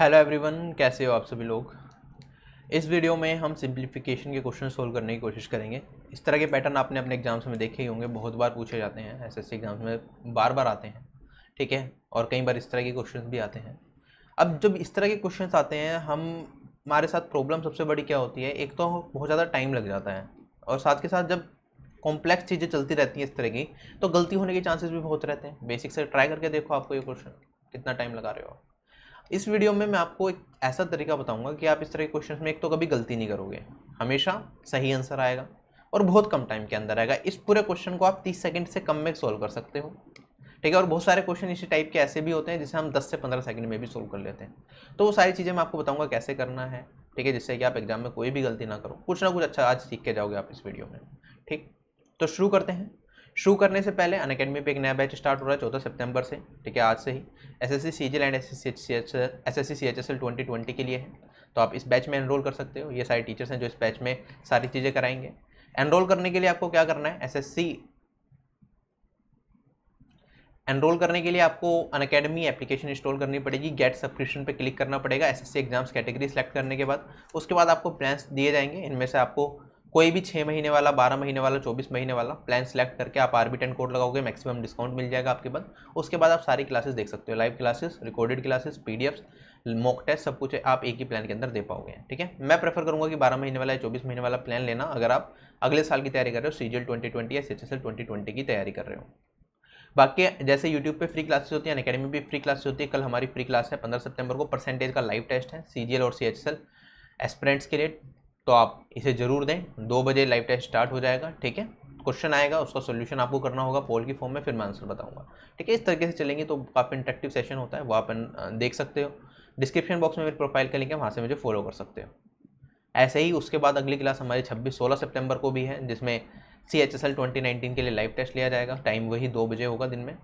hello everyone कैसे हो आप सभी लोग इस वीडियो में हम सिंप्लीफिकेशन के क्वेश्चन सोल्व करने की कोशिश करेंगे इस तरह के पैटर्न आपने अपने एग्जाम्स में देखे ही होंगे बहुत बार पूछे जाते हैं एसएससी एग्जाम्स में बार बार आते हैं ठीक है और कई बार इस तरह के क्वेश्चन भी आते हैं अब जब इस तरह के क्वेश्चन आते हैं हम हमारे साथ प्रॉब्लम सबसे बड़ी क्या होती है एक तो बहुत ज़्यादा टाइम लग जाता है और साथ के साथ जब कॉम्प्लेक्स चीज़ें चलती रहती हैं इस तरह की तो गलती होने के चांसेस भी बहुत रहते हैं बेसिक से ट्राई करके देखो आपको ये क्वेश्चन कितना टाइम लगा रहे हो आप इस वीडियो में मैं आपको एक ऐसा तरीका बताऊंगा कि आप इस तरह के क्वेश्चन में एक तो कभी गलती नहीं करोगे हमेशा सही आंसर आएगा और बहुत कम टाइम के अंदर आएगा इस पूरे क्वेश्चन को आप 30 सेकंड से कम में सॉल्व कर सकते हो ठीक है और बहुत सारे क्वेश्चन इसी टाइप के ऐसे भी होते हैं जिसे हम दस से पंद्रह सेकेंड में भी सोल्व कर लेते हैं तो वो सारी चीज़ें मैं आपको बताऊँगा कैसे करना है ठीक है जिससे कि आप एग्जाम में कोई भी गलती ना करो कुछ ना कुछ अच्छा आज सीख के जाओगे आप इस वीडियो में ठीक तो शुरू करते हैं शुरू करने से पहले अन अकेडमी पर एक नया बैच स्टार्ट हो रहा है चौदह सितंबर से ठीक है आज से ही S S C C and S S C H S S C C H S L twenty twenty के लिए है तो आप इस बैच में एनरोल कर सकते हो ये सारे टीचर्स हैं जो इस बैच में सारी चीज़ें कराएंगे एनरोल करने के लिए आपको क्या करना है एस एस सी एनरोल करने के लिए आपको अन अकेडमी एप्लीकेशन इंस्टॉल करनी पड़ेगी गेट सब्सक्रिप्शन पे क्लिक करना पड़ेगा एसएससी एग्जाम्स कैटेगरी सेलेक्ट करने के बाद उसके बाद आपको प्लान्स दिए जाएंगे इनमें से आपको कोई भी छः महीने वाला बारह महीने वाला चौबीस महीने वाला प्लान सेलेक्ट करके आप आरबी टेन कोड लगाओगे मैक्सिमम डिस्काउंट मिल जाएगा आपके पास उसके बाद आप सारी क्लासेस देख सकते हो live classes recorded classes PDFs mock test सब कुछ आप एक ही प्लान के अंदर दे पाओगे ठीक है मैं प्रेफर करूँगा कि बारह महीने वाला या चौबीस महीने वाला प्लान लेना अगर आप अगले साल की तैयारी कर रहे हो सी जी ट्वेंटी ट्वेंटी या C H S L twenty twenty की तैयारी कर रहे हो बाकी जैसे यूट्यूब पे फ्री क्लासेस होती हैं अकेडमी पे फ्री क्लासेस होती है कल हमारी फ्री क्लास है पंद्रह सितंबर को परसेंटेज का लाइव टेस्ट है सी और सी एच एल एस्परेंट्स के लिए तो आप इसे ज़रूर दें दो बजे लाइव टेस्ट स्टार्ट हो जाएगा ठीक है क्वेश्चन आएगा उसका सोल्यूशन आपको करना होगा पोल की फॉर्म में फिर मैं आंसर बताऊंगा ठीक है इस तरीके से चलेंगे तो काफ़ी इंटरेक्टिव सेशन होता है वो आप देख सकते हो डिस्क्रिप्शन बॉक्स में मेरी प्रोफाइल का लिंक है वहाँ से मुझे फॉलो कर सकते हो ऐसे ही उसके बाद अगली क्लास हमारी छब्बीस सोलह सितंबर को भी है जिसमें C H S L twenty nineteen के लिए लाइव टेस्ट लिया जाएगा टाइम वही दो बजे होगा दिन में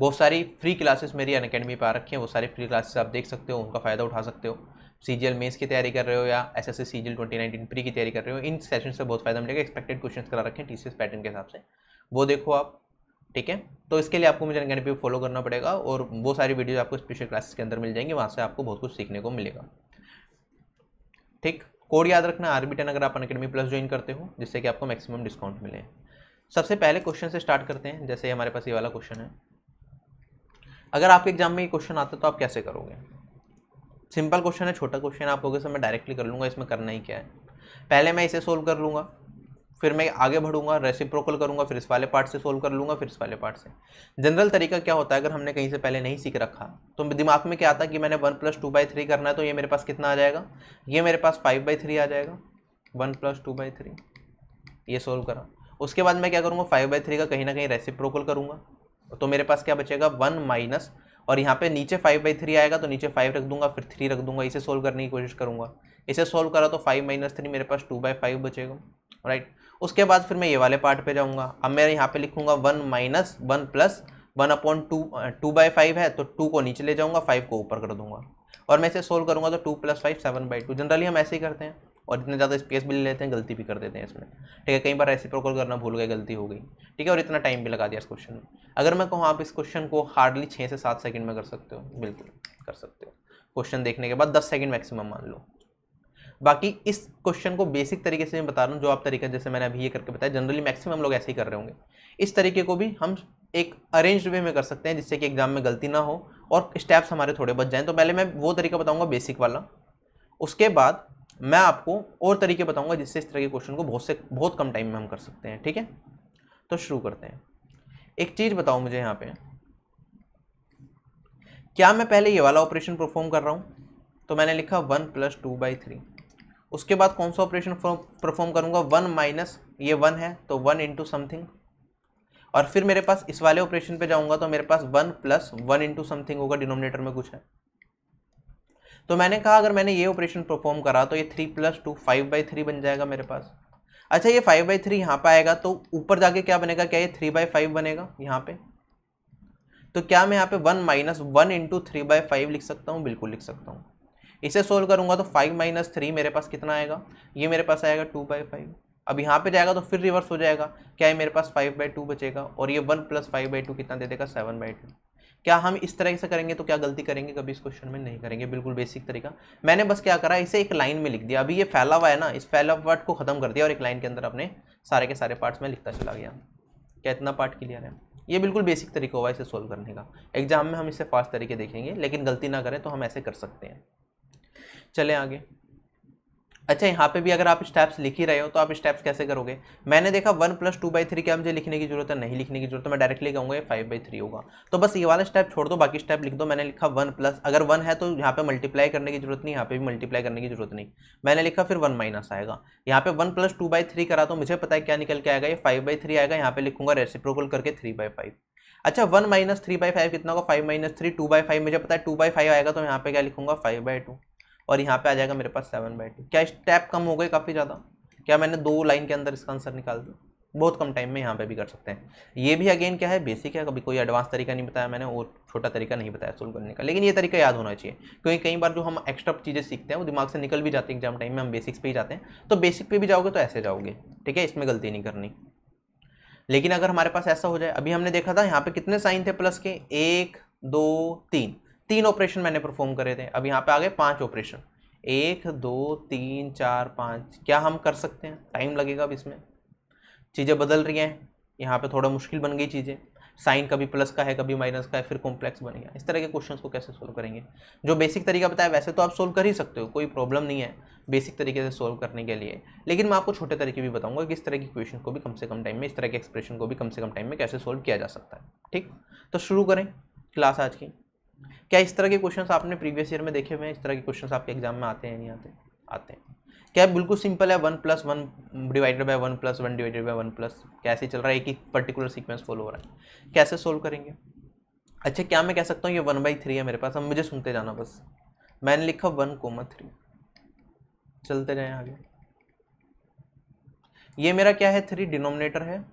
बहुत सारी फ्री क्लासेस मेरी अन पर आ रखी हैं वो सारी फ्री क्लासेस आप देख सकते हो उनका फ़ायदा उठा सकते हो सी जी की तैयारी कर रहे हो या S S C C twenty pre की तैयारी कर रहे हो इन सेशन से बहुत फायदा मिलेगा एक्सपेक्टेड क्वेश्चन करा रखें टी सी एस पैटर्न के हिसाब से वो देखो आप ठीक है तो इसके लिए आपको मुझे रंगन पे फॉलो करना पड़ेगा और वो सारी वीडियोज आपको स्पेशल क्लासेस के अंदर मिल जाएंगे वहाँ से आपको बहुत कुछ सीखने को मिलेगा ठीक कोड याद रखना आर बी अगर आप अकेडमी प्लस ज्वाइन करते हो जिससे कि आपको मैक्सिमम डिस्काउंट मिले सबसे पहले क्वेश्चन से स्टार्ट करते हैं जैसे हमारे पास ये वाला क्वेश्चन है अगर आपके एग्जाम में ये क्वेश्चन आता है तो आप कैसे करोगे सिंपल क्वेश्चन है छोटा क्वेश्चन आप लोगों से मैं डायरेक्टली कर लूँगा इसमें करना ही क्या है पहले मैं इसे सोल्व कर लूँगा फिर मैं आगे बढ़ूंगा रेसिप्रोकल करूंगा फिर इस वाले पार्ट से सोल्व कर लूँगा फिर इस वाले पार्ट से जनरल तरीका क्या होता है अगर हमने कहीं से पहले नहीं सीख रखा तो दिमाग में क्या आता है कि मैंने one plus two by three करना है तो ये मेरे पास कितना आ जाएगा ये मेरे पास फाइव बाई थ्री आ जाएगा one plus two by three ये सोल्व करा उसके बाद मैं क्या करूँगा फाइव बाई थ्री का कहीं ना कहीं रेसिप्रोकल करूँगा तो मेरे पास क्या बचेगा वन माइनस और यहाँ पे नीचे फाइव बाई थ्री आएगा तो नीचे फाइव रख दूंगा फिर थ्री रख दूंगा इसे सोल्व करने की कोशिश करूंगा इसे सोल्व करा तो फाइव माइनस थ्री मेरे पास टू बाई फाइव बचेगा राइट उसके बाद फिर मैं ये वाले पार्ट पे जाऊँगा अब मैं यहाँ पे लिखूंगा one minus one plus one upon two two by five है तो टू को नीचे ले जाऊँगा फाइव को ऊपर कर दूंगा और मैं इसे सोल्व करूँगा तो two plus five seven by two generally हम ऐसे ही करते हैं और इतना ज़्यादा स्पेस भी ले लेते हैं गलती भी कर देते हैं इसमें ठीक है कई बार ऐसी प्रोकोल करना भूल गए गलती हो गई ठीक है और इतना टाइम भी लगा दिया इस क्वेश्चन में अगर मैं कहूँ आप इस क्वेश्चन को हार्डली छः से सात सेकेंड में कर सकते हो बिल्कुल कर सकते हो क्वेश्चन देखने के बाद दस सेकेंड मैक्सिमम मान लो बाकी इस क्वेश्चन को बेसिक तरीके से मैं बता रहा हूँ जो आप तरीका जैसे मैंने अभी ये करके बताया जनरली मैक्सिमम लोग ऐसे ही कर रहे होंगे इस तरीके को भी हम एक अरेंज वे में कर सकते हैं जिससे कि एग्जाम में गलती ना हो और स्टेप्स हमारे थोड़े बच जाएँ तो पहले मैं वो तरीका बताऊँगा बेसिक वाला उसके बाद मैं आपको और तरीके बताऊंगा जिससे इस तरह के क्वेश्चन को बहुत से बहुत कम टाइम में हम कर सकते हैं ठीक है तो शुरू करते हैं एक चीज़ बताओ मुझे यहाँ पे क्या मैं पहले ये वाला ऑपरेशन परफॉर्म कर रहा हूँ तो मैंने लिखा one plus two by three उसके बाद कौन सा ऑपरेशन परफॉर्म करूँगा वन माइनस ये वन है तो वन इंटू समथिंग और फिर मेरे पास इस वाले ऑपरेशन पे जाऊँगा तो मेरे पास one plus one into something होगा डिनोमिनेटर में कुछ है तो मैंने कहा अगर मैंने ये ऑपरेशन परफॉर्म करा तो ये three plus two five by three बन जाएगा मेरे पास अच्छा ये फाइव बाई थ्री यहाँ पर आएगा तो ऊपर जाके क्या बनेगा क्या ये थ्री बाई फाइव बनेगा यहाँ पे तो क्या मैं यहाँ पे one minus one into three by five लिख सकता हूँ बिल्कुल लिख सकता हूँ इसे सोल्व करूँगा तो फाइव माइनस थ्री मेरे पास कितना आएगा ये मेरे पास आएगा टू बाई फाइव अब यहाँ पे जाएगा तो फिर रिवर्स हो जाएगा क्या ये मेरे पास फाइव बाई टू बचेगा और ये one plus five by two कितना दे देगा सेवन बाई टू क्या हम इस तरह से करेंगे तो क्या गलती करेंगे कभी इस क्वेश्चन में नहीं करेंगे बिल्कुल बेसिक तरीका मैंने बस क्या करा इसे एक लाइन में लिख दिया अभी ये फैला हुआ है ना इस फैला वर्ड को ख़त्म कर दिया और एक लाइन के अंदर अपने सारे के सारे पार्ट्स में लिखता चला गया क्या इतना पार्ट क्लियर है ये बिल्कुल बेसिक तरीका हुआ इसे सोल्व करने का एग्जाम में हम इसे फास्ट तरीके देखेंगे लेकिन गलती ना करें तो हम ऐसे कर सकते हैं चले आगे अच्छा यहाँ पे भी अगर आप स्टेप्स लिख ही रहे हो तो आप स्टेप्स कैसे करोगे मैंने देखा one plus two by three क्या मुझे लिखने की जरूरत है नहीं लिखने की जरूरत है मैं डायरेक्टली कहूँगा फाइव बाई थ्री होगा तो बस ये वाला स्टेप छोड़ दो बाकी स्टेप लिख दो मैंने लिखा वन प्लस अगर वन है तो यहाँ पे मल्टीप्लाई करने की जरूरत नहीं यहाँ पे भी मल्टीप्लाई करने की जरूरत नहीं मैंने लिखा फिर वन माइनस आएगा यहाँ पे one plus two by three करा तो मुझे पता है क्या निकल के आएगा ये फाइव बाई थ्री आएगा यहाँ पे लिखूंगा रेसिप्रोकल करके थ्री बाई फाइव अच्छा one minus three by five कितना होगा five minus three two by five मुझे पता है टू बाई फाइव आएगा तो यहाँ पे क्या लिखूंगा फाइव बाई टू और यहाँ पे आ जाएगा मेरे पास सेवन बाई टू क्या स्टेप कम हो गए काफ़ी ज़्यादा क्या मैंने दो लाइन के अंदर इसका आंसर निकाल दिया बहुत कम टाइम में यहाँ पे भी कर सकते हैं ये भी अगेन क्या है बेसिक है कभी कोई एडवांस तरीका नहीं बताया मैंने वो छोटा तरीका नहीं बताया सोल्व करने का लेकिन ये तरीका याद होना चाहिए क्योंकि कई बार जो हम एक्स्ट्रा चीज़ें सीखते हैं वो दिमाग से निकल भी जाती है एग्जाम टाइम में हम बेसिक्स पर ही जाते हैं तो बेसिक पर भी जाओगे तो ऐसे जाओगे ठीक है इसमें गलती नहीं करनी लेकिन अगर हमारे पास ऐसा हो जाए अभी हमने देखा था यहाँ पे कितने साइन थे प्लस के एक दो तीन तीन ऑपरेशन मैंने परफॉर्म करे थे अब यहाँ पे आ गए पांच ऑपरेशन एक दो तीन चार पाँच क्या हम कर सकते हैं टाइम लगेगा अब इसमें चीज़ें बदल रही हैं यहाँ पे थोड़ा मुश्किल बन गई चीज़ें साइन कभी प्लस का है कभी माइनस का है फिर कॉम्प्लेक्स बन गया इस तरह के क्वेश्चन को कैसे सोल्व करेंगे जो बेसिक तरीका बताया वैसे तो आप सोल्व कर ही सकते हो कोई प्रॉब्लम नहीं है बेसिक तरीके से सोल्व करने के लिए लेकिन मैं आपको छोटे तरीके भी बताऊंगा कि इस तरह की क्वेश्चन को भी कम से कम टाइम में इस तरह के एक्सप्रेशन को भी कम से कम टाइम में कैसे सोल्व किया जा सकता है ठीक तो शुरू करें क्लास आज की क्या इस तरह के क्वेश्चन आपने प्रीवियस ईयर में देखे हुए हैं इस तरह के क्वेश्चन आपके एग्जाम में आते हैं नहीं आते आते हैं क्या बिल्कुल सिंपल है one plus one divided by one plus one divided by one plus कैसे चल रहा है एक ही पर्टिकुलर सीक्वेंस फॉलो हो रहा है कैसे सोल्व करेंगे अच्छा क्या मैं कह सकता हूँ ये वन बाई थ्री है मेरे पास अब मुझे सुनते जाना बस मैंने लिखा वन कोमा थ्री चलते जाए आगे ये मेरा क्या है थ्री डिनोमिनेटर है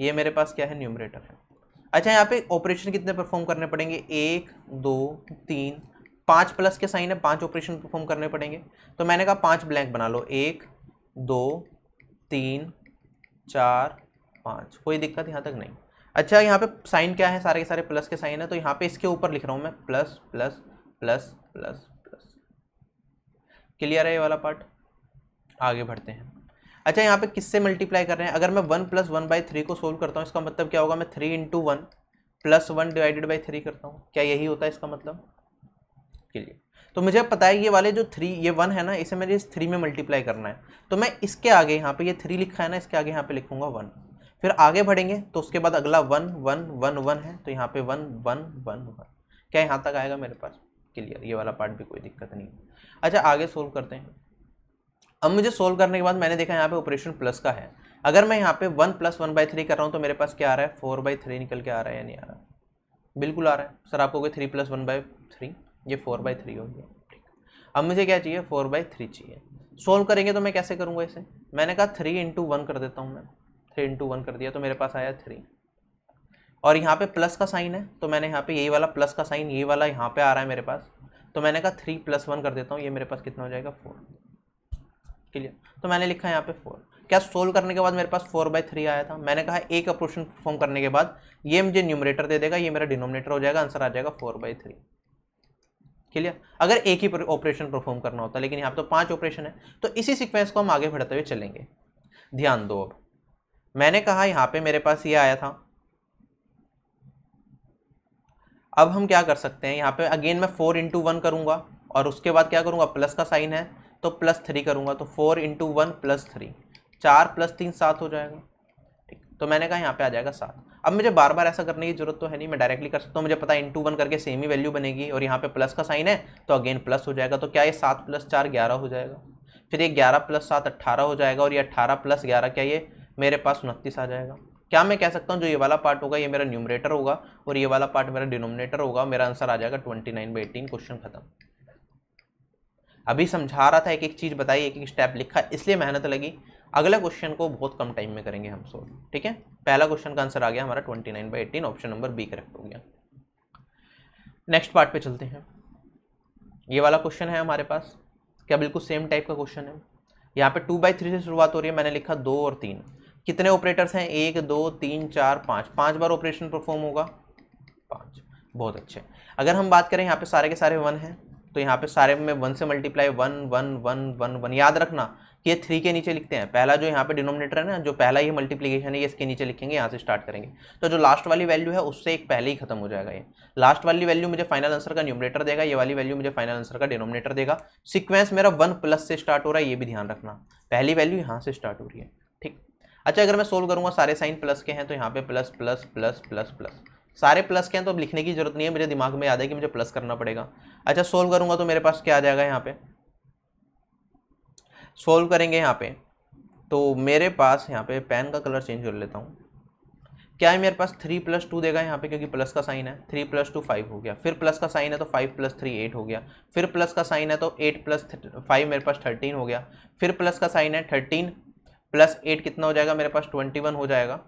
ये मेरे पास क्या है न्यूमरेटर है अच्छा यहाँ पे ऑपरेशन कितने परफॉर्म करने पड़ेंगे एक दो तीन पाँच प्लस के साइन है पांच ऑपरेशन परफॉर्म करने पड़ेंगे तो मैंने कहा पांच ब्लैंक बना लो एक दो तीन चार पाँच कोई दिक्कत यहाँ तक नहीं अच्छा यहाँ पे साइन क्या है सारे के सारे प्लस के साइन है तो यहाँ पे इसके ऊपर लिख रहा हूँ मैं plus plus plus plus plus clear है ये वाला पार्ट आगे बढ़ते हैं अच्छा यहाँ पे किससे मल्टीप्लाई कर रहे हैं अगर मैं one plus one by three को सोल्व करता हूँ इसका मतलब क्या होगा मैं three into one plus one divided by three करता हूँ क्या यही होता है इसका मतलब चलिए तो मुझे पता है ये वाले जो थ्री ये वन है ना इसे मैंने इस थ्री में मल्टीप्लाई करना है तो मैं इसके आगे यहाँ पर ये थ्री लिखा है ना इसके आगे यहाँ पे लिखूंगा वन फिर आगे बढ़ेंगे तो उसके बाद अगला वन वन वन वन है तो यहाँ पे वन वन वन वन क्या यहाँ तक आएगा मेरे पास क्लियर ये वाला पार्ट भी कोई दिक्कत नहीं अच्छा आगे सोल्व करते हैं अब मुझे सोल्व करने के बाद मैंने देखा यहाँ पे ऑपरेशन प्लस का है अगर मैं यहाँ पे one plus one by three कर रहा हूँ तो मेरे पास क्या आ रहा है फोर बाई थ्री निकल के आ रहा है या नहीं आ रहा बिल्कुल आ रहा है सर आपको three plus one by three ये फोर बाई थ्री हो गया ठीक अब मुझे क्या चाहिए फोर बाई थ्री चाहिए सोल्व करेंगे तो मैं कैसे करूँगा इसे मैंने कहा थ्री इंटू वन कर देता हूँ मैं थ्री इंटू वन कर दिया तो मेरे पास आया थ्री और यहाँ पर प्लस का साइन है तो मैंने यहाँ पे यही वाला प्लस का साइन ये वाला यहाँ पर आ रहा है मेरे पास तो मैंने कहा थ्री प्लस वन कर देता हूँ ये मेरे पास कितना हो जाएगा फोर क्लियर तो मैंने लिखा यहाँ पे फोर क्या सोल्व करने के बाद मेरे पास फोर बाई थ्री आया था मैंने कहा एक ऑपरेशन परफॉर्म करने के बाद ये मुझे न्यूमरेटर दे देगा ये मेरा डिनोमिनेटर हो जाएगा आंसर आ जाएगा फोर बाई थ्री क्लियर अगर एक ही ऑपरेशन परफॉर्म करना होता लेकिन यहाँ तो पांच ऑपरेशन है तो इसी सिक्वेंस को हम आगे बढ़ते हुए चलेंगे ध्यान दो अब मैंने कहा यहाँ पर मेरे पास ये आया था अब हम क्या कर सकते हैं यहाँ पे अगेन मैं फोर इंटू वन करूँगा और उसके बाद क्या करूँगा प्लस का साइन है तो प्लस थ्री करूँगा तो four into one plus three चार प्लस तीन सात हो जाएगा ठीक तो मैंने कहा यहाँ पे आ जाएगा सात अब मुझे बार बार ऐसा करने की जरूरत तो है नहीं मैं डायरेक्टली कर सकता हूँ मुझे पता है इंटू वन करके सेम ही वैल्यू बनेगी और यहाँ पे प्लस का साइन है तो अगेन प्लस हो जाएगा तो क्या ये सात प्लस चार ग्यारह हो जाएगा फिर ये ग्यारह प्लस सात अट्ठारह हो जाएगा और ये अट्ठारह प्लस ग्यारह क्या ये मेरे पास उनतीस आ जाएगा क्या मैं कह सकता हूँ जो ये वाला पार्ट होगा ये मेरा न्यूमरेटर होगा और ये वाला पार्ट मेरा डिनोमिनेटर होगा मेरा आंसर आ जाएगा twenty nine by eighteen question खत्म अभी समझा रहा था एक एक चीज़ बताई एक एक स्टेप लिखा इसलिए मेहनत लगी अगला क्वेश्चन को बहुत कम टाइम में करेंगे हम सोल्व ठीक है पहला क्वेश्चन का आंसर आ गया हमारा twenty nine by eighteen option number B correct हो गया नेक्स्ट पार्ट पे चलते हैं ये वाला क्वेश्चन है हमारे पास क्या बिल्कुल सेम टाइप का क्वेश्चन है यहाँ पे टू बाई थ्री से शुरुआत हो रही है मैंने लिखा दो और तीन कितने ऑपरेटर्स हैं एक दो तीन चार पाँच पाँच बार ऑपरेशन परफॉर्म होगा पाँच बहुत अच्छे अगर हम बात करें यहाँ पे सारे के सारे वन हैं तो यहाँ पे सारे में वन से multiply one one one one one याद रखना कि ये थ्री के नीचे लिखते हैं पहला जो यहाँ पे डिनोमिनेटर है ना जो पहला ही मल्टीप्लीकेशन है ये इसके नीचे लिखेंगे यहाँ से स्टार्ट करेंगे तो जो लास्ट वाली वैल्यू है उससे एक पहले ही खत्म हो जाएगा ये लास्ट वाली वैल्यू मुझे फाइनल आंसर का न्यूमिनेटर देगा ये वाली वैल्यू मुझे फाइनल आंसर का डिनोमिनेटर देगा सिक्वेंस मेरा वन प्लस से स्टार्ट हो रहा है ये भी ध्यान रखना पहली वैल्यू यहाँ से स्टार्ट हो रही है ठीक अच्छा अगर मैं सोल्व करूँगा सारे साइन प्लस के हैं तो यहाँ पे plus plus plus plus plus सारे प्लस के हैं तो अब लिखने की जरूरत नहीं है मेरे दिमाग में याद है कि मुझे प्लस करना पड़ेगा अच्छा सोल्व करूँगा तो मेरे पास क्या आ जाएगा यहाँ पे सोल्व करेंगे यहाँ पे तो मेरे पास यहाँ पे पेन का कलर चेंज कर लेता हूँ क्या है मेरे पास थ्री प्लस टू देगा यहाँ पे क्योंकि प्लस का साइन है थ्री प्लस टू फाइव हो गया फिर प्लस का साइन है तो फाइव प्लस थ्री एट हो गया फिर प्लस का साइन है तो एट प्लस फाइव मेरे पास थर्टीन हो गया फिर प्लस का साइन है थर्टीन प्लस एट कितना हो जाएगा मेरे पास ट्वेंटी वन हो जाएगा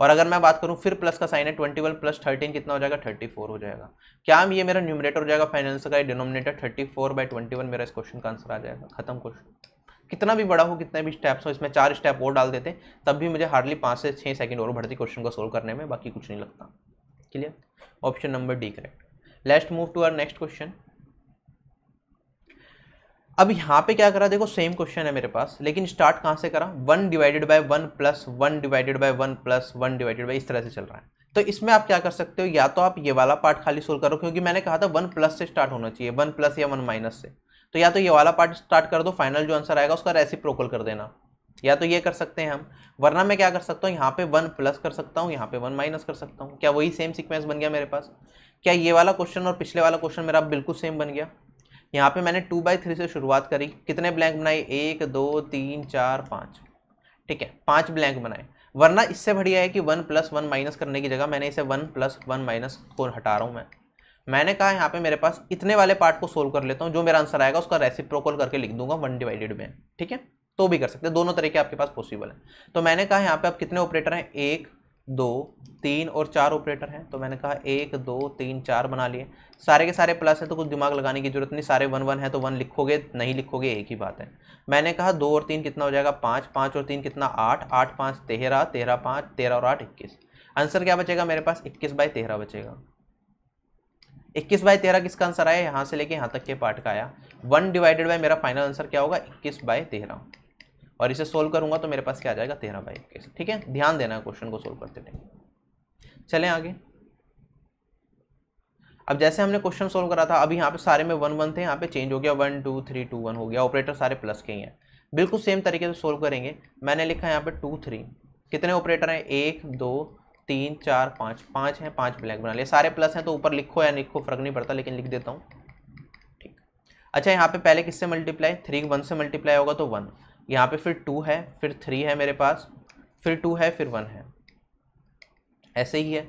और अगर मैं बात करूँ फिर प्लस का साइन है ट्वेंटी वन प्लस थर्टीन कितना हो जाएगा थर्टी फोर हो जाएगा क्या ये मेरा न्यूमिनेटर हो जाएगा फाइनेंस का denominator thirty four by twenty one मेरा इस क्वेश्चन का आंसर आ जाएगा खत्म क्वेश्चन कितना भी बड़ा हो कितने भी स्टेप्स हो इसमें चार स्टेप और डाल देते तब भी मुझे हार्डली पाँच से छः सेकंड और बढ़ती क्वेश्चन को सोल्व करने में बाकी कुछ नहीं लगता clear option number D correct लेस्ट move to our next question अब यहाँ पे क्या करा देखो सेम क्वेश्चन है मेरे पास लेकिन स्टार्ट कहाँ से करा one divided by one plus one divided by one plus one divided by इस तरह से चल रहा है तो इसमें आप क्या कर सकते हो या तो आप ये वाला पार्ट खाली सोल्व करो क्योंकि मैंने कहा था वन प्लस से स्टार्ट होना चाहिए वन प्लस या वन माइनस से तो या तो ये वाला पार्ट स्टार्ट कर दो फाइनल जो आंसर आएगा उसका प्रोकल कर देना या तो ये कर सकते हैं हम वरना मैं क्या कर सकता हूँ यहाँ पे वन प्लस कर सकता हूँ यहाँ पे वन माइनस कर सकता हूँ क्या वही सेम सिक्वेंस बन गया मेरे पास क्या ये वाला क्वेश्चन और पिछले वाला क्वेश्चन मेरा बिल्कुल सेम बन गया यहाँ पे मैंने टू बाई थ्री से शुरुआत करी कितने ब्लैंक बनाए एक दो तीन चार पाँच ठीक है पाँच ब्लैंक बनाए वरना इससे बढ़िया है कि वन प्लस वन माइनस करने की जगह मैंने इसे वन प्लस वन माइनस को हटा रहा हूँ मैं मैंने कहा यहाँ पे मेरे पास इतने वाले पार्ट को सोल्व कर लेता हूँ जो मेरा आंसर आएगा उसका प्रोकॉल करके लिख दूंगा वन डिवाइडेड में ठीक है तो भी कर सकते हैं दोनों तरीके आपके पास पॉसिबल है तो मैंने कहा यहाँ पे आप कितने ऑपरेटर हैं एक दो तीन और चार ऑपरेटर हैं तो मैंने कहा एक दो तीन चार बना लिए सारे के सारे प्लस हैं तो कुछ दिमाग लगाने की जरूरत नहीं सारे वन वन है तो वन लिखोगे नहीं लिखोगे एक ही बात है मैंने कहा दो और तीन कितना हो जाएगा पाँच पाँच और तीन कितना आठ आठ पाँच तेरह तेरह पाँच तेरह और आठ इक्कीस आंसर क्या बचेगा मेरे पास इक्कीस बाई तेरह बचेगा इक्कीस बाई तेरह किसका आंसर आया यहाँ से लेके यहाँ तक के पार्ट का आया वन डिवाइडेड बाय मेरा फाइनल आंसर क्या होगा इक्कीस बाई तेरह और इसे सोल्व करूंगा तो मेरे पास क्या आ जाएगा तेरह बाई इक्कीस ठीक है ध्यान देना क्वेश्चन को सोल्व करते टाइम चलें आगे अब जैसे हमने क्वेश्चन सोल्व करा था अभी यहाँ पे सारे में वन वन थे यहाँ पे चेंज हो गया one two three two one हो गया ऑपरेटर सारे प्लस के ही हैं बिल्कुल सेम तरीके से सोल्व करेंगे मैंने लिखा है यहाँ पे टू थ्री कितने ऑपरेटर हैं एक दो तीन चार पाँच पाँच हैं पाँच ब्लैक बना लिए सारे प्लस हैं तो ऊपर लिखो या लिखो फर्क नहीं पड़ता लेकिन लिख देता हूँ ठीक अच्छा यहाँ पे पहले किससे मल्टीप्लाई थ्री वन से मल्टीप्लाई होगा तो वन यहाँ पे फिर टू है फिर थ्री है मेरे पास फिर टू है फिर वन है ऐसे ही है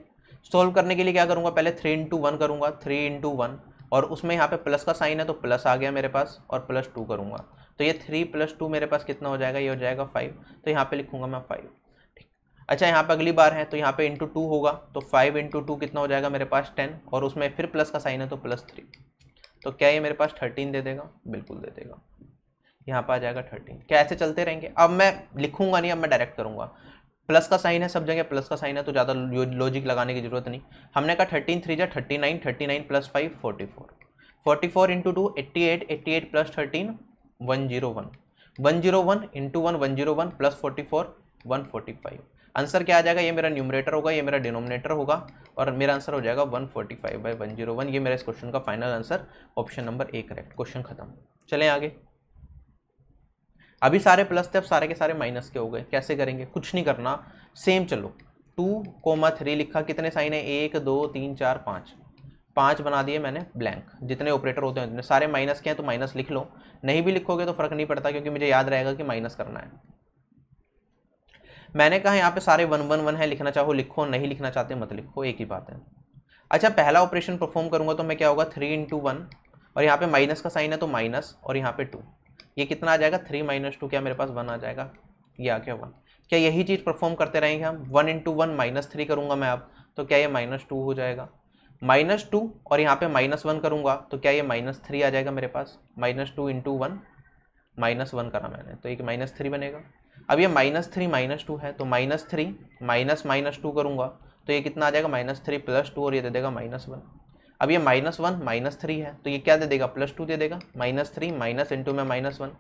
सॉल्व करने के लिए क्या करूँगा पहले थ्री इंटू वन करूँगा थ्री इंटू वन और उसमें यहाँ पे प्लस का साइन है तो प्लस आ गया मेरे पास और प्लस टू करूँगा तो ये थ्री प्लस टू मेरे पास कितना हो जाएगा ये हो जाएगा फाइव तो यहाँ पे लिखूँगा मैं फाइव ठीक अच्छा यहाँ पे अगली बार है तो यहाँ पे इंटू टू होगा तो फाइव इंटू टू कितना हो जाएगा मेरे पास टेन और उसमें फिर प्लस का साइन है तो प्लस थ्री तो क्या ये मेरे पास थर्टीन दे देगा बिल्कुल दे देगा यहाँ पर आ जाएगा थर्टीन क्या ऐसे चलते रहेंगे अब मैं लिखूंगा नहीं अब मैं डायरेक्ट करूंगा प्लस का साइन है सब जगह प्लस का साइन है तो ज़्यादा लॉजिक लगाने की जरूरत नहीं हमने कहा थर्टीन थ्री जा thirty nine thirty nine plus five forty four forty four into two eighty eight eighty eight plus thirteen one zero one one zero one into one one zero one plus forty four one forty five answer क्या आ जाएगा ये मेरा numerator होगा ये मेरा denominator होगा और मेरा आंसर हो जाएगा one forty five by one zero one ये मेरा इस क्वेश्चन का final answer option number A correct question खत्म चलें आगे अभी सारे प्लस थे अब सारे के सारे माइनस के हो गए कैसे करेंगे कुछ नहीं करना सेम चलो टू कोमा थ्री लिखा कितने साइन है एक दो तीन चार पाँच पाँच बना दिए मैंने ब्लैंक जितने ऑपरेटर होते हैं उतने सारे माइनस के हैं तो माइनस लिख लो नहीं भी लिखोगे तो फर्क नहीं पड़ता क्योंकि मुझे याद रहेगा कि माइनस करना है मैंने कहा यहाँ पे सारे वन वन वन है लिखना चाहो लिखो नहीं लिखना चाहते मत लिखो एक ही बात है अच्छा पहला ऑपरेशन परफॉर्म करूंगा तो मैं क्या होगा थ्री इंटू वन और यहाँ पे माइनस का साइन है तो माइनस और यहाँ पे टू ये कितना आ जाएगा थ्री माइनस टू क्या मेरे पास वन आ जाएगा ये आ गया वन क्या यही चीज़ परफॉर्म करते रहेंगे हम one into one minus three करूँगा मैं अब तो क्या ये माइनस टू हो जाएगा माइनस टू और यहाँ पे माइनस वन करूँगा तो क्या ये माइनस थ्री आ जाएगा मेरे पास minus two into one minus one करा मैंने तो एक माइनस थ्री बनेगा अब ये माइनस थ्री माइनस टू है तो minus three minus minus two करूँगा तो ये कितना आ जाएगा माइनस थ्री प्लस टू और ये दे देगा माइनस वन अब ये माइनस वन माइनस थ्री है तो ये क्या दे देगा प्लस टू दे देगा माइनस थ्री माइनस इंटू में minus one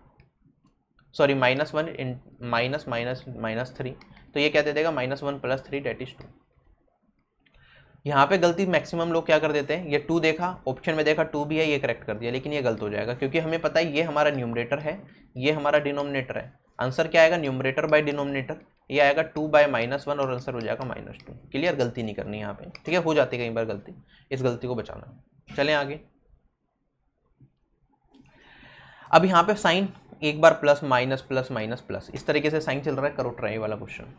sorry minus one in minus minus minus three तो ये क्या दे देगा minus one plus three that is two यहाँ पे गलती मैक्सिमम लोग क्या कर देते हैं ये टू देखा ऑप्शन में देखा टू भी है ये करेक्ट कर दिया लेकिन ये गलत हो जाएगा क्योंकि हमें पता है ये हमारा न्यूमरेटर है ये हमारा डिनोमिनेटर है आंसर क्या आएगा न्यूमरेटर बाय डिनोमिनेटर ये आएगा टू बाय माइनस वन और आंसर हो जाएगा माइनस टू क्लियर गलती नहीं करनी यहाँ पे ठीक है हो जाती है कई बार गलती इस गलती को बचाना चलें आगे अब यहाँ पे साइन एक बार plus minus plus minus plus इस तरीके से साइन चल रहा है करो ट्राई वाला क्वेश्चन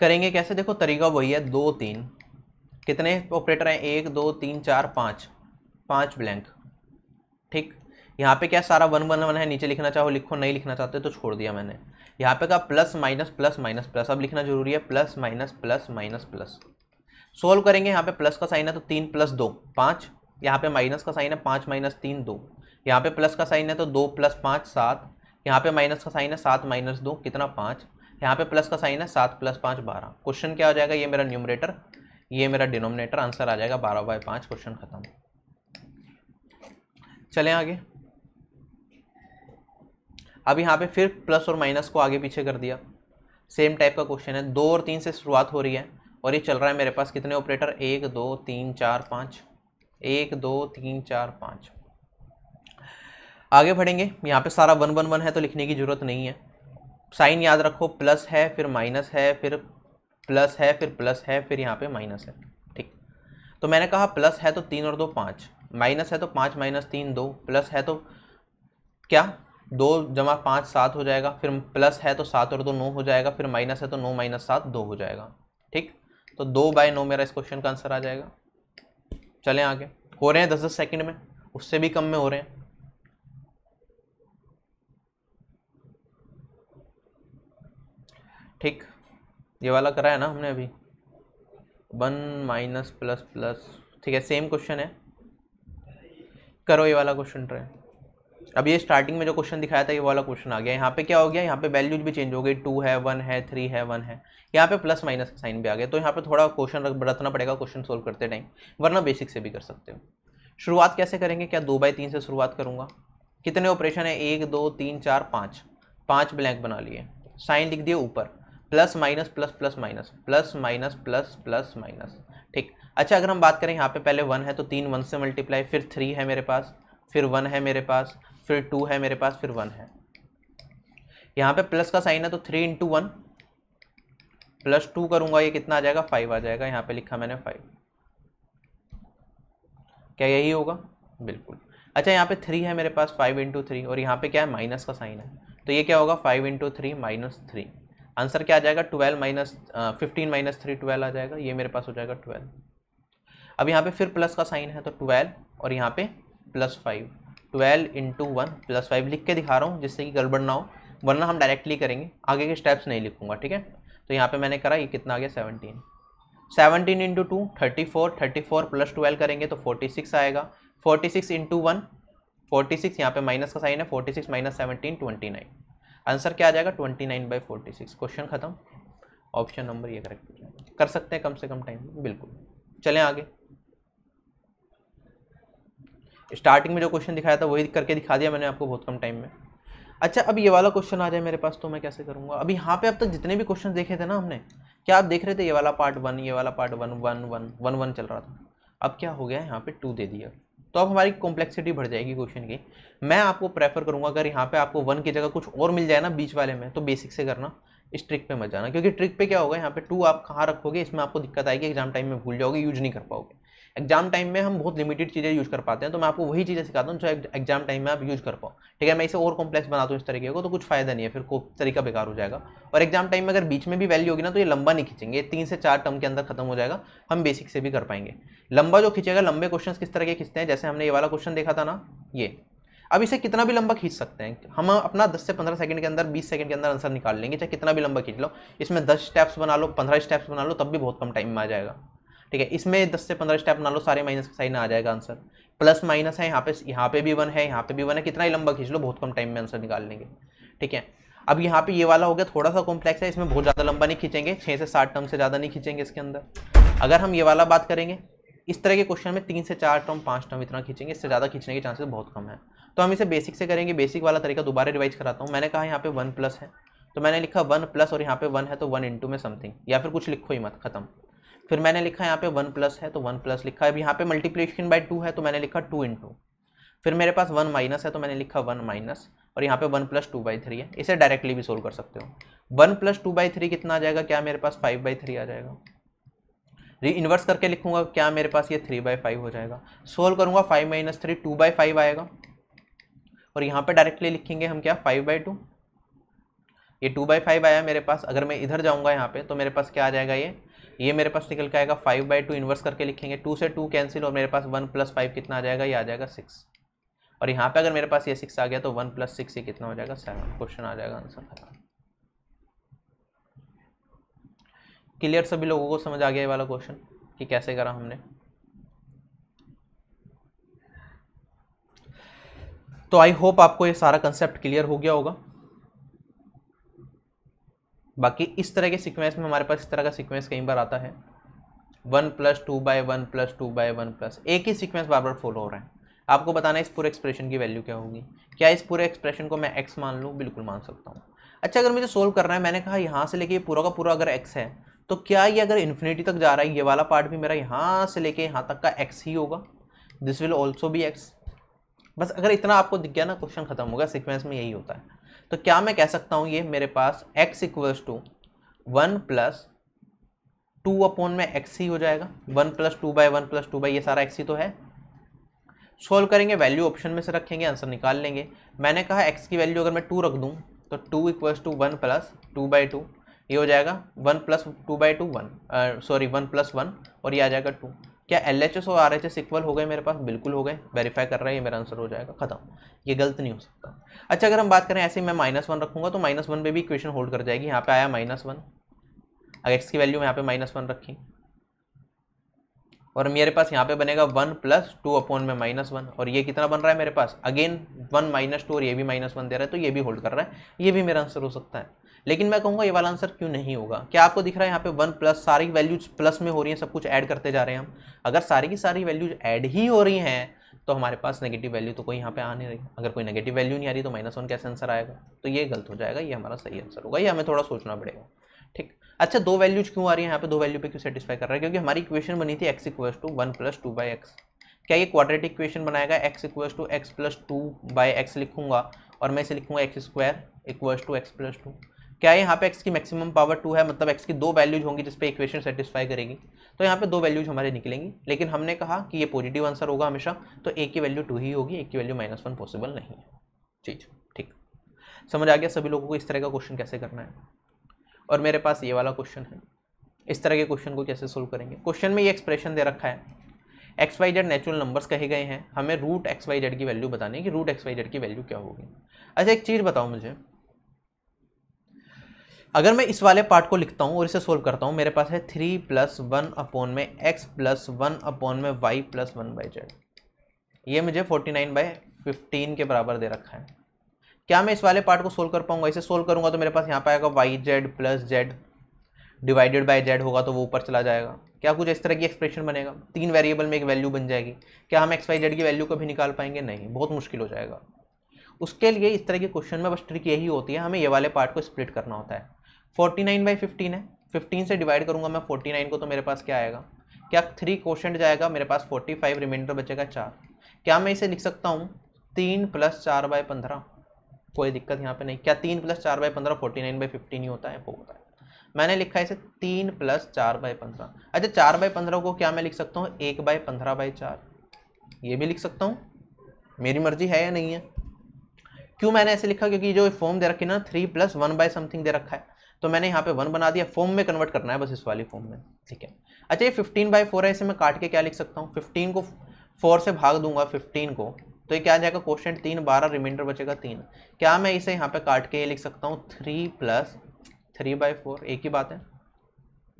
करेंगे कैसे देखो तरीका वही है दो तीन कितने ऑपरेटर हैं एक दो तीन चार पाँच पाँच ब्लैंक ठीक यहाँ पे क्या सारा वन वन वन है नीचे लिखना चाहो लिखो नहीं लिखना चाहते तो छोड़ दिया मैंने यहाँ पे कहा plus minus plus minus plus अब लिखना जरूरी है plus minus plus minus plus solve करेंगे यहाँ पे प्लस का साइन है तो तीन प्लस दो पाँच यहाँ पे माइनस का साइन है पाँच माइनस तीन दो यहाँ पे प्लस का साइन है तो दो प्लस पाँच सात यहाँ पे माइनस का साइन है सात माइनस दो कितना पाँच यहाँ पे प्लस का साइन है सात प्लस पाँच बारह क्वेश्चन क्या हो जाएगा ये मेरा न्यूमरेटर ये मेरा डिनोमिनेटर आंसर आ जाएगा बारह बाय पाँच क्वेश्चन ख़त्म चलें आगे अब यहाँ पे फिर प्लस और माइनस को आगे पीछे कर दिया सेम टाइप का क्वेश्चन है दो और तीन से शुरुआत हो रही है और ये चल रहा है मेरे पास कितने ऑपरेटर एक दो तीन चार पाँच एक दो तीन चार पाँच आगे बढ़ेंगे यहाँ पे सारा वन वन वन है तो लिखने की ज़रूरत नहीं है साइन याद रखो प्लस है फिर माइनस है फिर प्लस है फिर प्लस है फिर यहाँ पे माइनस है ठीक तो मैंने कहा प्लस है तो तीन और दो पाँच माइनस है तो पाँच माइनस तीन दो प्लस है तो क्या दो जमा पाँच सात हो जाएगा फिर प्लस है तो सात और दो नौ हो जाएगा फिर माइनस है तो नौ माइनस सात दो हो जाएगा ठीक तो दो बाय नौ मेरा इस क्वेश्चन का आंसर आ जाएगा चलें आगे हो रहे हैं दस दस सेकेंड में उससे भी कम में हो रहे हैं ठीक ये वाला करा है ना हमने अभी वन माइनस प्लस प्लस ठीक है सेम क्वेश्चन है करो ये वाला क्वेश्चन ट्रे अब ये स्टार्टिंग में जो क्वेश्चन दिखाया था ये वाला क्वेश्चन आ गया यहाँ पे क्या हो गया यहाँ पे वैल्यूज भी चेंज हो गई टू है वन है थ्री है वन है यहाँ पे प्लस माइनस का साइन भी आ गया तो यहाँ पे थोड़ा क्वेश्चन बरतना पड़ेगा क्वेश्चन सोल्व करते टाइम वरना बेसिक से भी कर सकते हो शुरुआत कैसे करेंगे क्या दो बाई तीन से शुरुआत करूँगा कितने ऑपरेशन है एक दो तीन चार पाँच पाँच ब्लैंक बना लिए साइन लिख दिए ऊपर plus minus plus plus minus plus minus plus plus minus ठीक अच्छा अगर हम बात करें यहाँ पे पहले वन है तो तीन वन से मल्टीप्लाई फिर थ्री है मेरे पास फिर वन है मेरे पास फिर टू है मेरे पास फिर वन है यहाँ पे प्लस का साइन है तो three into one plus two करूँगा ये कितना आ जाएगा फाइव आ जाएगा यहाँ पे लिखा मैंने फाइव क्या यही होगा बिल्कुल अच्छा यहाँ पे थ्री है मेरे पास फाइव इंटू थ्री और यहाँ पे क्या है माइनस का साइन है तो ये क्या होगा five into three minus three answer क्या आ जाएगा twelve minus fifteen minus three twelve आ जाएगा ये मेरे पास हो जाएगा ट्वेल्व अब यहाँ पे फिर प्लस का साइन है तो ट्वेल्व और यहाँ पे plus five twelve into one plus five लिख के दिखा रहा हूँ जिससे कि गड़बड़ ना हो वरना हम डायरेक्टली करेंगे आगे के स्टेप्स नहीं लिखूंगा ठीक है तो यहाँ पे मैंने करा ये कितना आ गया seventeen seventeen into two thirty four thirty four plus twelve करेंगे तो फोर्टी सिक्स आएगा forty six into one forty six यहाँ पे माइनस का साइन है forty six minus seventeen twenty nine answer क्या आ जाएगा twenty nine by forty six question खत्म ऑप्शन नंबर ये करेक्ट कर सकते हैं कम से कम टाइम में बिल्कुल चलें आगे स्टार्टिंग में जो क्वेश्चन दिखाया था वही करके दिखा दिया मैंने आपको बहुत कम टाइम में अच्छा अब ये वाला क्वेश्चन आ जाए मेरे पास तो मैं कैसे करूँगा अभी यहाँ पे अब तक जितने भी क्वेश्चन देखे थे ना हमने क्या आप देख रहे थे ये वाला पार्ट वन ये वाला part one one one one one चल रहा था अब क्या हो गया यहाँ पे टू दे दिया तो अब हमारी कॉम्प्लेक्सिटी बढ़ जाएगी क्वेश्चन की मैं आपको प्रेफर करूँगा अगर यहाँ पे आपको वन की जगह कुछ और मिल जाए ना बीच वाले में तो बेसिक से करना इस ट्रिक पे मत जाना क्योंकि ट्रिक पे क्या होगा यहाँ पे टू आप कहाँ रखोगे इसमें आपको दिक्कत आएगी एग्जाम टाइम में भूल जाओगे यूज नहीं कर पाओगे एग्जाम टाइम में हम बहुत लिमिटेड चीज़ें यूज़ कर पाते हैं तो मैं आपको वही चीज़ें सिखाता हूँ जो एग्जाम टाइम में आप यूज़ कर पाओ ठीक है मैं इसे और कॉम्प्लेक्स बनाता हूँ इस तरीके को तो कुछ फायदा नहीं है फिर को तरीका बेकार हो जाएगा और एग्जाम टाइम में अगर बीच में भी वैल्यू होगी ना तो ये लंबा नहीं खींचेंगे तीन से चार टर्म के अंदर खत्म हो जाएगा हम बेसिक से भी कर पाएंगे लंबा जो खींचेगा लंबे क्वेश्चन किस तरह के खींचते हैं जैसे हमने ये वाला क्वेश्चन देखा था ना ये अब इसे कितना भी लंबा खींच सकते हैं हम अपना 10 से 15 सेकंड के अंदर 20 सेकंड के अंदर आंसर निकाल लेंगे चाहे कितना भी लंबा खींच लो इसमें 10 स्टेप्स बना लो 15 स्टेप्स बना लो तब भी बहुत कम टाइम में आ जाएगा ठीक है इसमें दस से पंद्रह स्टेप ना लो सारे माइनस का साइन आ जाएगा आंसर प्लस माइनस है यहाँ पे यहाँ पे भी वन है यहाँ पे भी वन है कितना ही लंबा खींच लो बहुत कम टाइम में आंसर निकाल लेंगे ठीक है अब यहाँ पे ये वाला हो गया थोड़ा सा कॉम्प्लेक्स है इसमें बहुत ज़्यादा लंबा नहीं खींचेंगे छः से सात टर्म से ज़्यादा नहीं खींचेंगे इसके अंदर अगर हम ये वाला बात करेंगे इस तरह के क्वेश्चन में तीन से चार टर्म पाँच टर्म इतना खींचेंगे इससे ज़्यादा खींचने के चांसेस बहुत कम है तो हम इसे बेसिक से करेंगे बेसिक वाला तरीका दोबारा रिवाइज कराता हूँ मैंने कहा यहाँ पे वन प्लस है तो मैंने लिखा वन प्लस और यहाँ पे वन है तो वन इंटू में समथिंग या फिर कुछ लिखो ही मत खत्म फिर मैंने लिखा यहाँ पे वन प्लस है तो वन प्लस लिखा है अब यहाँ पे मल्टीप्लीकेशन बाई टू है तो मैंने लिखा टू इन टू फिर मेरे पास वन माइनस है तो मैंने लिखा वन माइनस और यहाँ पे one plus two by three है इसे डायरेक्टली भी सोल्व कर सकते हो one plus two by three कितना आ जाएगा क्या मेरे पास फाइव बाई थ्री आ जाएगा री इन्वर्स करके लिखूंगा क्या मेरे पास ये थ्री बाई फाइव हो जाएगा सोल्व करूंगा five minus three two by five आएगा और यहाँ पे डायरेक्टली लिखेंगे हम क्या फाइव बाई टू ये टू बाई फाइव आया मेरे पास अगर मैं इधर जाऊँगा यहाँ पे तो मेरे पास क्या आ जाएगा ये ये मेरे पास निकल के आएगा फाइव बाई टू इन्वर्स करके लिखेंगे टू से टू कैंसिल और मेरे पास वन प्लस फाइव कितना आ जाएगा ये आ जाएगा सिक्स और यहाँ पे अगर मेरे पास ये सिक्स आ गया तो वन प्लस सिक्स ये कितना हो जाएगा सेवन क्वेश्चन आ जाएगा आंसर क्लियर सभी लोगों को समझ आ गया ये वाला क्वेश्चन कि कैसे करा हमने तो आई होप आपको ये सारा कंसेप्ट क्लियर हो गया होगा बाकी इस तरह के सीक्वेंस में हमारे पास इस तरह का सीक्वेंस कई बार आता है one plus two by one plus two by one plus एक ही सीक्वेंस बार बार फॉलो हो रहा है आपको बताना है इस पूरे एक्सप्रेशन की वैल्यू क्या होगी क्या इस पूरे एक्सप्रेशन को मैं एक्स मान लूँ बिल्कुल मान सकता हूँ अच्छा अगर मुझे सोल्व करना है मैंने कहा यहाँ से लेके पूरा का पूरा अगर एक्स है तो क्या ये अगर इन्फिनिटी तक जा रहा है ये वाला पार्ट भी मेरा यहाँ से लेके यहाँ तक का एक्स ही होगा दिस विल ऑल्सो भी एक्स बस अगर इतना आपको दिख गया ना क्वेश्चन खत्म होगा सिक्वेंस में यही होता है तो क्या मैं कह सकता हूँ ये मेरे पास x equals to one plus two upon में एक्स ही हो जाएगा one plus two by one plus two by ये सारा एक्स ही तो है सोल्व करेंगे वैल्यू ऑप्शन में से रखेंगे आंसर निकाल लेंगे मैंने कहा एक्स की वैल्यू अगर मैं टू रख दूँ तो two equals to one plus two by two ये हो जाएगा one plus two by two one sorry one plus one और ये आ जाएगा टू क्या एल एच एस और आर एच एस इक्वल हो गए मेरे पास बिल्कुल हो गए वेरीफाई कर रहा है ये मेरा आंसर हो जाएगा खत्म ये गलत नहीं हो सकता अच्छा अगर हम बात करें ऐसे मैं माइनस वन रखूँगा तो माइनस वन पर भी इक्वेशन होल्ड कर जाएगी यहाँ पे आया माइनस वन अगर एक्स की वैल्यू यहाँ पे माइनस वन रखी और मेरे पास यहाँ पे बनेगा वन प्लस टू अपॉन में माइनस वन और ये कितना बन रहा है मेरे पास अगेन वन माइनस टू और ये भी माइनस वन दे रहा है तो ये भी होल्ड कर रहा है ये भी मेरा आंसर हो सकता है लेकिन मैं कहूँगा ये वाला आंसर क्यों नहीं होगा क्या आपको दिख रहा है यहाँ पे वन प्लस सारी वैल्यूज प्लस में हो रही हैं सब कुछ ऐड करते जा रहे हैं हम अगर सारी की सारी वैल्यूज ऐड ही हो रही हैं तो हमारे पास नेगेटिव वैल्यू तो कोई यहाँ पे आ नहीं रही अगर कोई नेगेटिव वैल्यू नहीं आ रही तो माइनस वन कैसे आंसर आएगा तो ये गलत हो जाएगा ये हमारा सही आंसर होगा ये हमें थोड़ा सोचना पड़ेगा ठीक अच्छा दो वैल्यूज क्यों आ रही है यहाँ पे दो वैल्यू पे क्यों सेटिस्फाई कर रहा है क्योंकि हमारी इक्वेशन बनी थी X equals to one plus two by X क्या ये क्वाड्रेटिक इक्वेशन बनाएगा X equals to X plus two by X लिखूंगा और मैं इसे लिखूंगा X square equals to X plus two क्या है यहाँ पे x की मैक्सिमम पावर टू है मतलब x की दो वैल्यूज होंगी जिसपे इक्वेशन सेटिस्फाई करेगी तो यहाँ पे दो वैल्यूज हमारे निकलेंगी लेकिन हमने कहा कि ये पॉजिटिव आंसर होगा हमेशा तो ए की वैल्यू टू ही होगी ए की वैल्यू माइनस वन पॉसिबल नहीं है ठीक ठीक समझ आ गया सभी लोगों को इस तरह का क्वेश्चन कैसे करना है और मेरे पास ये वाला क्वेश्चन है इस तरह के क्वेश्चन को कैसे सोल्व करेंगे क्वेश्चन में ये एक्सप्रेशन दे रखा है X Y Z natural numbers कहे गए हैं हमें रूट एक्स वाई जेड की वैल्यू बतानी है कि रूट एक्स वाई जेड की वैल्यू क्या होगी अच्छा एक चीज़ बताओ मुझे अगर मैं इस वाले पार्ट को लिखता हूँ और इसे सोल्व करता हूँ मेरे पास है थ्री प्लस वन अपॉन में एक्स प्लस वन अपॉन में Y plus one by Z ये मुझे फोर्टी नाइन बाई फिफ्टीन के बराबर दे रखा है क्या मैं इस वाले पार्ट को सोल्व कर पाऊंगा इसे सोल्व करूंगा तो मेरे पास यहाँ पर आएगा Y Z plus Z divided by Z होगा तो वो ऊपर चला जाएगा क्या कुछ इस तरह की एक्सप्रेशन बनेगा तीन वेरिएबल में एक वैल्यू बन जाएगी क्या हम एक्स वाई जेड की वैल्यू कभी निकाल पाएंगे नहीं बहुत मुश्किल हो जाएगा उसके लिए इस तरह के क्वेश्चन में बस ट्रिक यही होती है हमें ये वाले पार्ट को स्प्लिट करना होता है फोर्टी नाइन बाई फिफ्टीन है फिफ्टीन से डिवाइड करूंगा मैं फोर्टी नाइन को तो मेरे पास क्या आएगा क्या थ्री क्वेश्चन जाएगा मेरे पास फोर्टी फाइव रिमाइंडर बचेगा चार क्या मैं इसे लिख सकता हूँ तीन प्लस चार बाय पंद्रह कोई दिक्कत यहाँ पे नहीं क्या तीन प्लस चार बाय पंद्रह फोर्टी नाइन बाई फिफ्टीन ही होता है वो होता है मैंने लिखा है इसे तीन प्लस चार बाय पंद्रह अच्छा चार बाय पंद्रह को क्या मैं लिख सकता हूँ एक बाय पंद्रह बाई चार ये भी लिख सकता हूँ मेरी मर्जी है या नहीं है क्यों मैंने ऐसे लिखा क्योंकि जो फॉर्म दे रखी ना three plus one by something दे रखा है तो मैंने यहाँ पे वन बना दिया फॉर्म में कन्वर्ट करना है बस इस वाली फॉर्म में ठीक है अच्छा ये फिफ्टीन बाई फोर है इसे मैं काट के क्या लिख सकता हूँ फिफ्टीन को फोर से भाग दूंगा फिफ्टीन को तो ये क्या आ जाएगा क्वेश्चन तीन बारह रिमाइंडर बचेगा तीन क्या मैं इसे यहाँ पे काट के ये लिख सकता हूँ three plus three by four एक ही बात है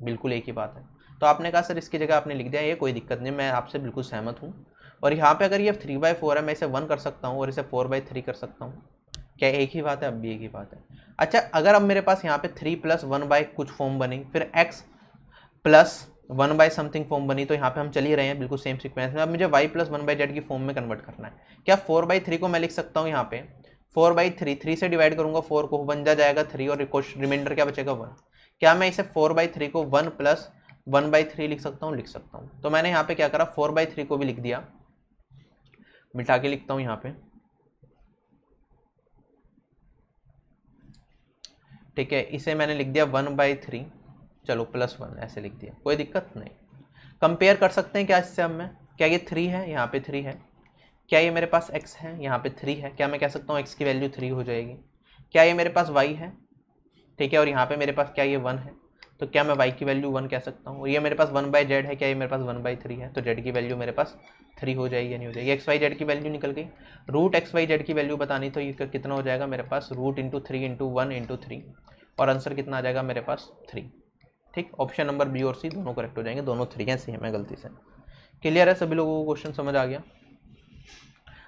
बिल्कुल एक ही बात है तो आपने कहा सर इसकी जगह आपने लिख दिया ये कोई दिक्कत नहीं मैं आपसे बिल्कुल सहमत हूँ और यहाँ पे अगर ये थ्री बाई फोर है मैं इसे वन कर सकता हूँ और इसे फोर बाई थ्री कर सकता हूँ क्या एक ही बात है अब भी एक ही बात है अच्छा अगर अब मेरे पास यहाँ पे थ्री प्लस वन बाई कुछ फॉर्म बनी फिर X plus one by something form बनी तो यहाँ पे हम चल ही रहे हैं बिल्कुल सेम सिक्वेंस में अब मुझे Y plus one by Z की फॉर्म में कन्वर्ट करना है क्या फोर बाई थ्री को मैं लिख सकता हूँ यहाँ पे फोर बाई थ्री थ्री से डिवाइड करूंगा फोर को बन जा जाएगा थ्री और रिमाइंडर क्या बचेगा वन क्या मैं इसे फोर बाई थ्री को one plus one by three लिख सकता हूँ लिख सकता हूँ तो मैंने यहाँ पे क्या करा फोर बाई थ्री को भी लिख दिया मिटा के लिखता हूँ यहाँ पे ठीक है इसे मैंने लिख दिया वन बाई थ्री चलो प्लस वन ऐसे लिख दिया कोई दिक्कत नहीं कंपेयर कर सकते हैं क्या इससे हम मैं क्या ये थ्री है यहाँ पे थ्री है क्या ये मेरे पास एक्स है यहाँ पे थ्री है क्या मैं कह सकता हूँ एक्स की वैल्यू थ्री हो जाएगी क्या ये मेरे पास वाई है ठीक है और यहाँ पे मेरे पास क्या ये वन है तो क्या मैं वाई की वैल्यू वन कह सकता हूँ और ये मेरे पास वन बाई जेड है क्या ये मेरे पास वन बाई थ्री है तो जेड की वैल्यू मेरे पास थ्री हो जाएगी या नहीं हो जाएगी एक्स वाई जेड की वैल्यू निकल गई रूट एक्स वाई जेड की वैल्यू बतानी तो ये कितना हो जाएगा मेरे पास root into three into one into three और आंसर कितना आ जाएगा मेरे पास थ्री ठीक ऑप्शन नंबर बी और सी दोनों करेक्ट हो जाएंगे दोनों थ्री हैं सेम है गलती से क्लियर है सभी लोगों को क्वेश्चन समझ आ गया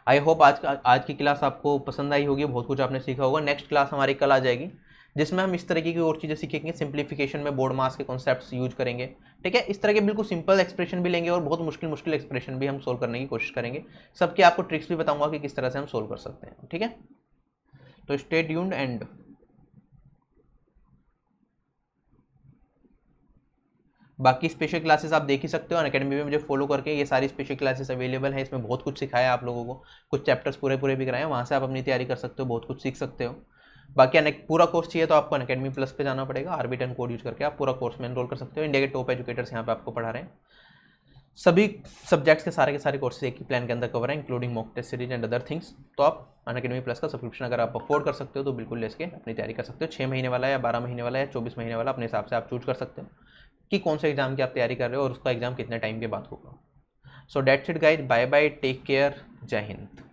आई होप आज आज की क्लास आपको पसंद आई होगी बहुत कुछ आपने सीखा होगा नेक्स्ट क्लास हमारी कल आ जाएगी जिसमें हम इस तरीके की और चीज़ें सीखेंगे सिंप्लीफिकेशन में बोर्ड मास के कॉन्सेप्ट यूज करेंगे ठीक है इस तरह के बिल्कुल सिंपल एक्सप्रेशन भी लेंगे और बहुत मुश्किल मुश्किल एक्सप्रेशन भी हम सोल्व करने की कोशिश करेंगे सबके आपको ट्रिक्स भी बताऊंगा कि किस तरह से हम सोल्व कर सकते हैं ठीक है तो स्टेट यून एंड बाकी स्पेशल क्लासेस आप देख ही सकते हो अकेडमी में मुझे फॉलो करके ये सारी स्पेशल क्लासेस अवेलेबल है इसमें बहुत कुछ सिखाया आप लोगों को कुछ चैप्टर्स पूरे पूरे भी कराए वहाँ से आप अपनी तैयारी कर सकते हो बहुत कुछ सीख सकते हो बाकी अनेक पूरा कोर्स चाहिए तो आपको अकेडमी प्लस पे जाना पड़ेगा आरबी टेन कोड यूज करके आप पूरा कोर्स में एनरोल कर सकते हो इंडिया के टॉप एजुकेटर्स यहाँ पे आपको पढ़ा रहे हैं सभी सब्जेक्ट्स के सारे के सारे कोर्सेज एक ही प्लान के अंदर कवर हैं including mock test series and other things तो आप अन अकेडमी प्लस का सब्सक्रिप्शन अगर आप अफोर्ड कर सकते हो तो बिल्कुल लेके अपनी तैयारी कर सकते हो छः महीने वाला या बारह महीने वाला या चौबीस महीने वाला अपने हिसाब से आप चूज कर सकते हो कि कौन से एग्जाम की आप तैयारी कर रहे हो और उसका एग्जाम कितने टाइम के बाद होगा so that's it guys bye bye take care जय हिंद